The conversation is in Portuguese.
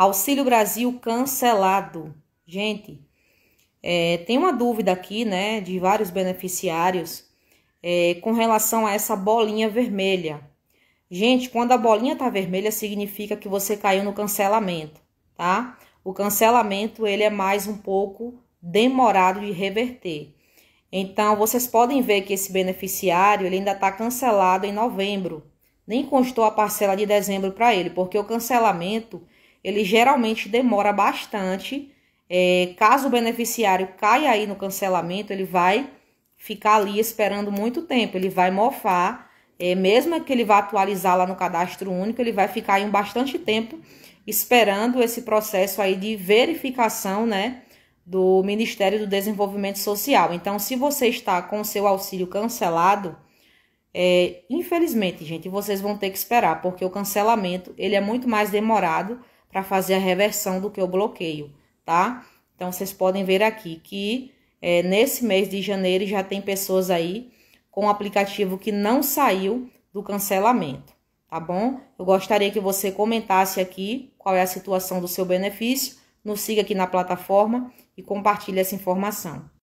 Auxílio Brasil cancelado. Gente, é, tem uma dúvida aqui, né, de vários beneficiários é, com relação a essa bolinha vermelha. Gente, quando a bolinha tá vermelha, significa que você caiu no cancelamento, tá? O cancelamento, ele é mais um pouco demorado de reverter. Então, vocês podem ver que esse beneficiário, ele ainda tá cancelado em novembro. Nem constou a parcela de dezembro para ele, porque o cancelamento ele geralmente demora bastante. É, caso o beneficiário caia aí no cancelamento, ele vai ficar ali esperando muito tempo, ele vai mofar, é, mesmo que ele vá atualizar lá no cadastro único, ele vai ficar aí um bastante tempo esperando esse processo aí de verificação, né, do Ministério do Desenvolvimento Social. Então, se você está com o seu auxílio cancelado, é, infelizmente, gente, vocês vão ter que esperar, porque o cancelamento ele é muito mais demorado para fazer a reversão do que eu bloqueio, tá? Então, vocês podem ver aqui que é, nesse mês de janeiro já tem pessoas aí com o aplicativo que não saiu do cancelamento, tá bom? Eu gostaria que você comentasse aqui qual é a situação do seu benefício, nos siga aqui na plataforma e compartilhe essa informação.